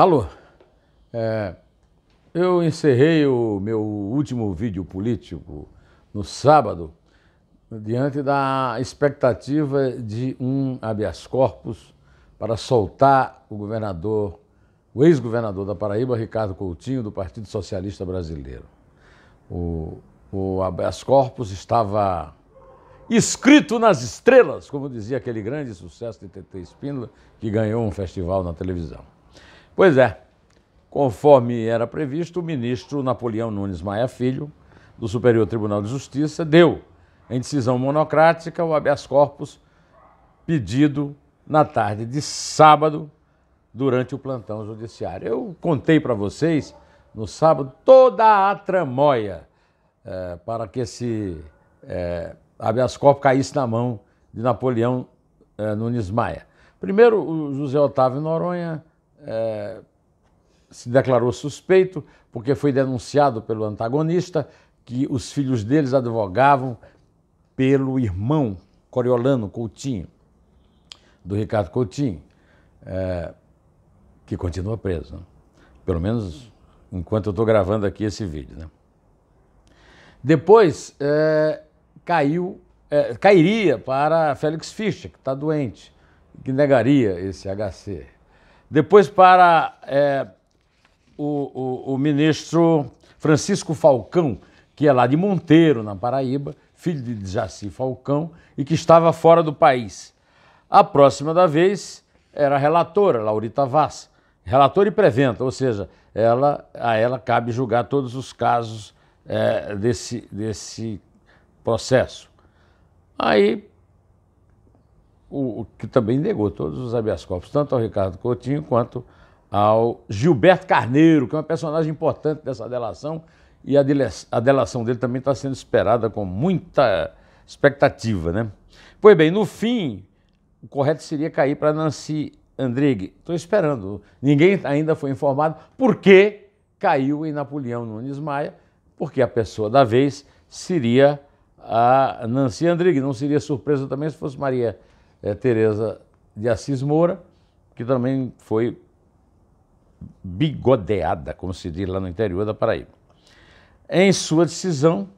Alô, é, eu encerrei o meu último vídeo político no sábado diante da expectativa de um habeas corpus para soltar o governador, o ex-governador da Paraíba, Ricardo Coutinho, do Partido Socialista Brasileiro. O, o habeas corpus estava escrito nas estrelas, como dizia aquele grande sucesso de TT Espíndola, que ganhou um festival na televisão. Pois é, conforme era previsto, o ministro Napoleão Nunes Maia Filho, do Superior Tribunal de Justiça, deu, em decisão monocrática, o habeas corpus pedido na tarde de sábado durante o plantão judiciário. Eu contei para vocês no sábado toda a tramóia é, para que esse é, habeas corpus caísse na mão de Napoleão é, Nunes Maia. Primeiro, o José Otávio Noronha é, se declarou suspeito porque foi denunciado pelo antagonista que os filhos deles advogavam pelo irmão Coriolano Coutinho, do Ricardo Coutinho, é, que continua preso, né? pelo menos enquanto eu estou gravando aqui esse vídeo. Né? Depois é, caiu, é, cairia para Félix Fischer, que está doente, que negaria esse HC. Depois para é, o, o, o ministro Francisco Falcão, que é lá de Monteiro, na Paraíba, filho de Jaci Falcão, e que estava fora do país. A próxima da vez era a relatora, Laurita Vaz, relatora e preventa, ou seja, ela, a ela cabe julgar todos os casos é, desse, desse processo. Aí o, que também negou todos os habeas corpus, tanto ao Ricardo Coutinho quanto ao Gilberto Carneiro, que é um personagem importante dessa delação, e a, a delação dele também está sendo esperada com muita expectativa, né? Pois bem, no fim, o correto seria cair para Nancy Andrigue. Estou esperando. Ninguém ainda foi informado por que caiu em Napoleão Nunes Maia, porque a pessoa da vez seria a Nancy Andrigue. Não seria surpresa também se fosse Maria é, Tereza de Assis Moura, que também foi bigodeada, como se diz lá no interior da Paraíba. Em sua decisão,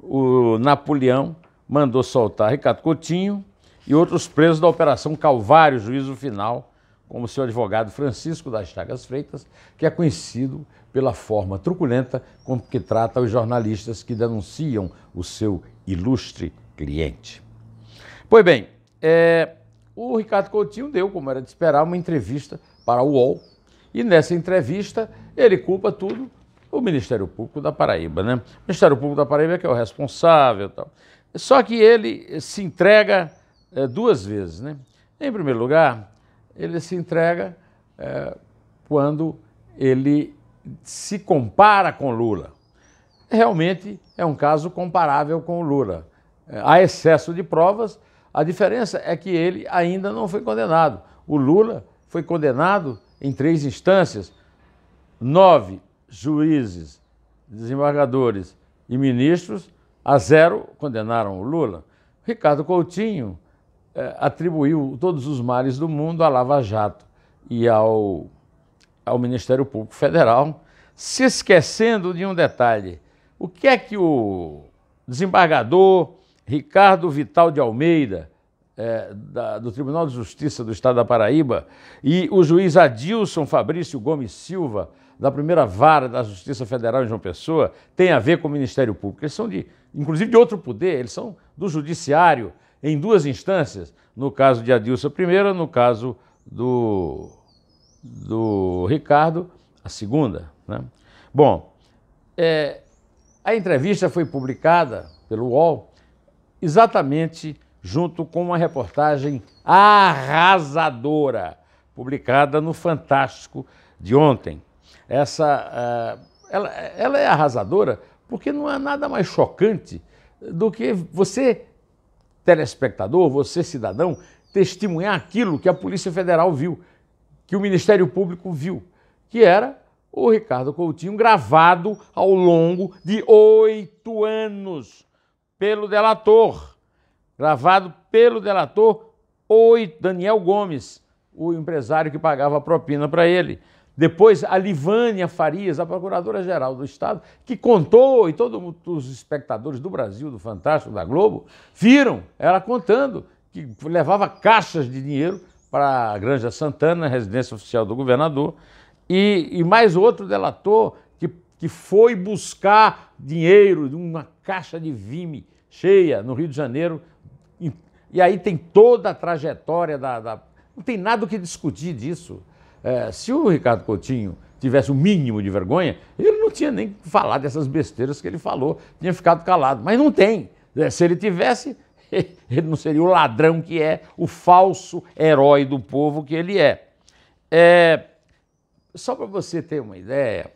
o Napoleão mandou soltar Ricardo Coutinho e outros presos da Operação Calvário, juízo final, como seu advogado Francisco das Chagas Freitas, que é conhecido pela forma truculenta com que trata os jornalistas que denunciam o seu ilustre cliente. Pois bem, é, o Ricardo Coutinho deu, como era de esperar, uma entrevista para o UOL. E nessa entrevista, ele culpa tudo o Ministério Público da Paraíba, né? O Ministério Público da Paraíba é que é o responsável tal. Só que ele se entrega é, duas vezes, né? Em primeiro lugar, ele se entrega é, quando ele se compara com Lula. Realmente é um caso comparável com Lula. É, há excesso de provas, a diferença é que ele ainda não foi condenado. O Lula foi condenado em três instâncias. Nove juízes, desembargadores e ministros a zero condenaram o Lula. Ricardo Coutinho eh, atribuiu todos os males do mundo à Lava Jato e ao, ao Ministério Público Federal, se esquecendo de um detalhe: o que é que o desembargador Ricardo Vital de Almeida, é, da, do Tribunal de Justiça do Estado da Paraíba, e o juiz Adilson Fabrício Gomes Silva, da primeira vara da Justiça Federal em João Pessoa, tem a ver com o Ministério Público. Eles são de, inclusive, de outro poder, eles são do Judiciário, em duas instâncias, no caso de Adilson a primeira, no caso do, do Ricardo, a segunda. Né? Bom, é, a entrevista foi publicada pelo UOL exatamente junto com uma reportagem arrasadora publicada no Fantástico de ontem. Essa, eh, ela, ela é arrasadora porque não há nada mais chocante do que você, telespectador, você, cidadão, testemunhar aquilo que a Polícia Federal viu, que o Ministério Público viu, que era o Ricardo Coutinho gravado ao longo de oito anos pelo delator, gravado pelo delator Oi, Daniel Gomes, o empresário que pagava a propina para ele. Depois, a Livânia Farias, a Procuradora-Geral do Estado, que contou, e todos os espectadores do Brasil, do Fantástico, da Globo, viram ela contando que levava caixas de dinheiro para a Granja Santana, residência oficial do governador, e, e mais outro delator que, que foi buscar dinheiro de uma caixa de vime cheia no Rio de Janeiro. E aí tem toda a trajetória da. da... Não tem nada o que discutir disso. É, se o Ricardo Coutinho tivesse o mínimo de vergonha, ele não tinha nem falado dessas besteiras que ele falou, tinha ficado calado. Mas não tem. É, se ele tivesse, ele não seria o ladrão que é, o falso herói do povo que ele é. é só para você ter uma ideia,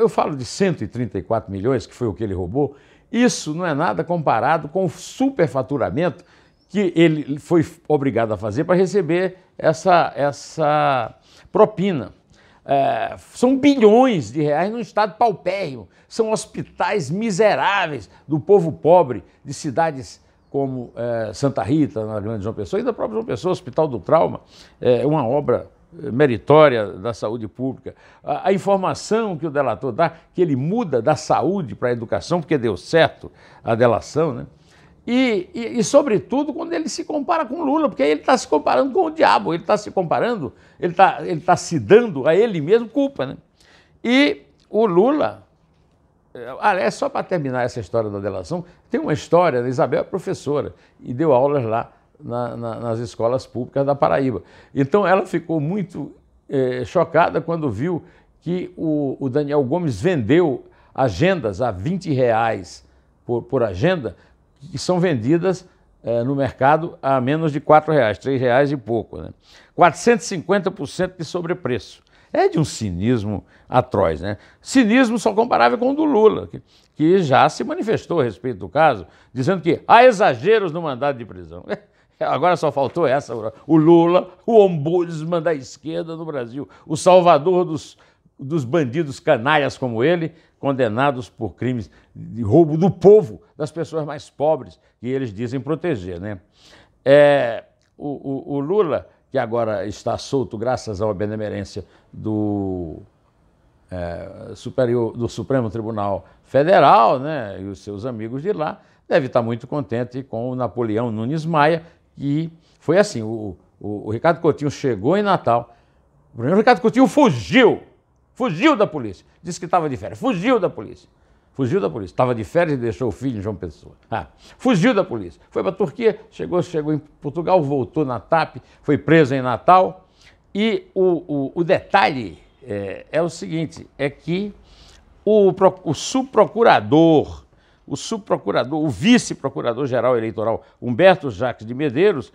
eu falo de 134 milhões, que foi o que ele roubou, isso não é nada comparado com o superfaturamento que ele foi obrigado a fazer para receber essa, essa propina. É, são bilhões de reais num estado paupérrimo, são hospitais miseráveis do povo pobre de cidades como é, Santa Rita, na Grande João Pessoa, e da própria João Pessoa, Hospital do Trauma, é uma obra meritória da saúde pública, a, a, informação que o delator dá, que ele muda da saúde para a educação, porque deu certo a delação, né? E, e, e sobretudo, quando ele se compara com Lula, porque aí ele está se comparando com o diabo, ele está se comparando, ele está ele tá se dando a ele mesmo culpa, né? E o Lula, é só para terminar essa história da delação, tem uma história, a Isabel é professora e deu aulas lá na, na, nas escolas públicas da Paraíba. Então ela ficou muito é, chocada quando viu que o, o, Daniel Gomes vendeu agendas a 20 reais por, por agenda, que são vendidas é, no mercado a menos de 4 reais, 3 reais e pouco. Né? 450% de sobrepreço. É de um cinismo atroz, né? Cinismo só comparável com o do Lula, que, que já se manifestou a respeito do caso, dizendo que há exageros no mandado de prisão. É, agora só faltou essa. O Lula, o ombudsman da esquerda no Brasil, o salvador dos, dos bandidos canalhas como ele, condenados por crimes de roubo do povo, das pessoas mais pobres, que eles dizem proteger. Né? É, o, o, o Lula, que agora está solto graças à benemerência do é, superior do Supremo Tribunal Federal, né, e os seus amigos de lá, deve estar muito contente com o Napoleão Nunes Maia, e foi assim: o, o, o Ricardo Coutinho chegou em Natal. O primeiro Ricardo Coutinho fugiu. Fugiu da polícia. Disse que estava de férias. Fugiu da polícia. Fugiu da polícia. Estava de férias e deixou o filho em João Pessoa. Ah, fugiu da polícia. Foi para a Turquia, chegou, chegou em Portugal, voltou na TAP, foi preso em Natal. E o, o, o detalhe é, é, o seguinte: é que o, o subprocurador o subprocurador, o vice-procurador-geral eleitoral Humberto Jacques de Medeiros,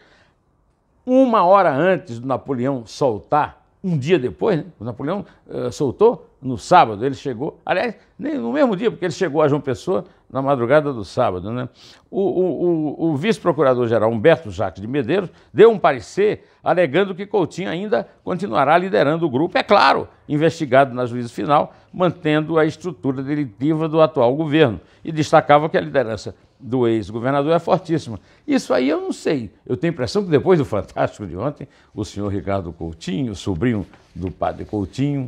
uma hora antes do Napoleão soltar um dia depois, né? o Napoleão uh, soltou no sábado, ele chegou, aliás, nem no mesmo dia, porque ele chegou a João Pessoa na madrugada do sábado. Né? O, o, o, o vice-procurador-geral Humberto Jacques de Medeiros deu um parecer alegando que Coutinho ainda continuará liderando o grupo, é claro, investigado na juízo final, mantendo a estrutura delitiva do atual governo, e destacava que a liderança do ex-governador é fortíssima. Isso aí eu não sei. Eu tenho a impressão que depois do Fantástico de ontem, o senhor Ricardo Coutinho, sobrinho do padre Coutinho,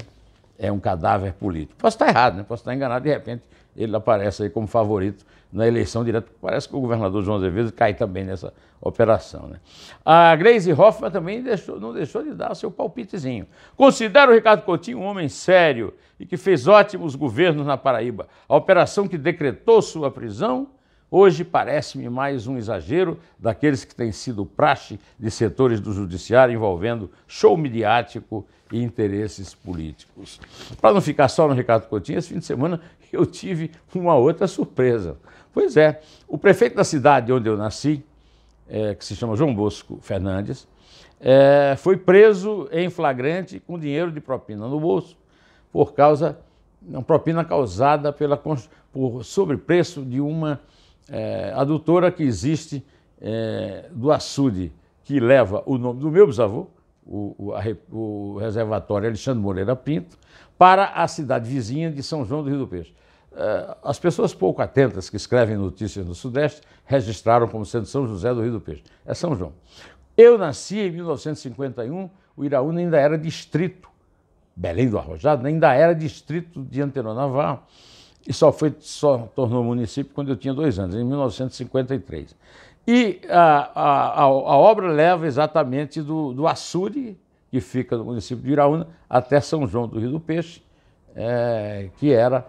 é um cadáver político. Posso estar errado, né? Posso estar enganado, de repente ele aparece aí como favorito na eleição direta. Parece que o governador João Azevedo cai também nessa operação. Né? A Grace Hoffmann também deixou, não deixou de dar seu palpitezinho. Considero o Ricardo Coutinho um homem sério e que fez ótimos governos na Paraíba. A operação que decretou sua prisão Hoje parece-me mais um exagero daqueles que têm sido praxe de setores do judiciário envolvendo show midiático e interesses políticos. Para não ficar só no Ricardo Coutinho, esse fim de semana eu tive uma outra surpresa. Pois é, o prefeito da cidade onde eu nasci, é, que se chama João Bosco Fernandes, é, foi preso em flagrante com dinheiro de propina no bolso por causa uma propina causada pela por sobrepreço de uma é, adutora que existe é, do açude que leva o nome do meu bisavô, o, o, a, o, reservatório Alexandre Moreira Pinto, para a cidade vizinha de São João do Rio do Peixe. É, as pessoas pouco atentas que escrevem notícias no Sudeste registraram como sendo São José do Rio do Peixe. É São João. Eu nasci em 1951, o Iraúna ainda era distrito. Belém do Arrojado ainda era distrito de Antenor Navarro e só foi só tornou município quando eu tinha dois anos, em 1953. E a, a, a obra leva exatamente do, do Açude, que fica no município de Iraúna, até São João do Rio do Peixe, é, que era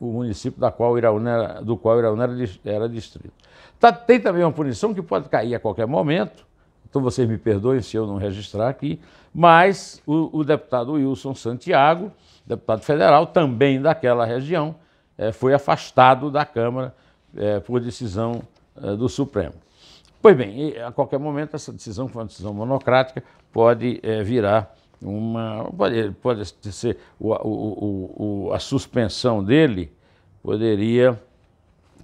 o município da qual Iraúna era, do qual Iraúna era, era distrito. Tá, tem também uma punição que pode cair a qualquer momento, então vocês me perdoem se eu não registrar aqui, mas o, o deputado Wilson Santiago, deputado federal, também daquela região, é, foi afastado da Câmara é, por decisão é, do Supremo. Pois bem, a qualquer momento essa decisão, que foi uma decisão monocrática, pode virar uma. Pode, pode ser o, o, o, a suspensão dele poderia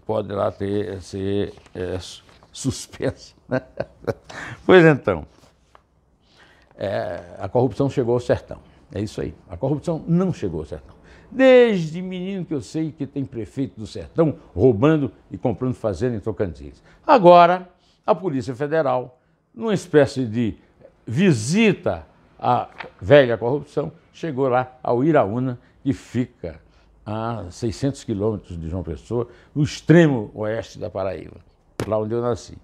lá ter, ser é, suspensa. Né? pois então, é, a corrupção chegou ao sertão. É isso aí. A corrupção não chegou ao sertão. Desde menino que eu sei que tem prefeito do sertão roubando e comprando fazenda em Tocantins. Agora, a Polícia Federal, numa espécie de visita à velha corrupção, chegou lá ao Iraúna, que fica a 600 quilômetros de João Pessoa, no extremo oeste da Paraíba, lá onde eu nasci.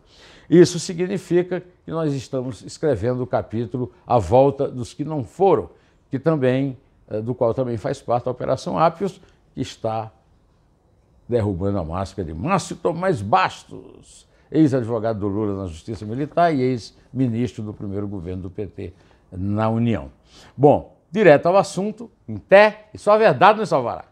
Isso significa que nós estamos escrevendo o capítulo A Volta dos que Não Foram, que também eh, do qual também faz parte a Operação Apios, que está derrubando a máscara de Márcio Tomás Bastos, ex-advogado do Lula na Justiça Militar e ex-ministro do primeiro governo do PT na União. Bom, direto ao assunto, em pé, e só a verdade nos salvará.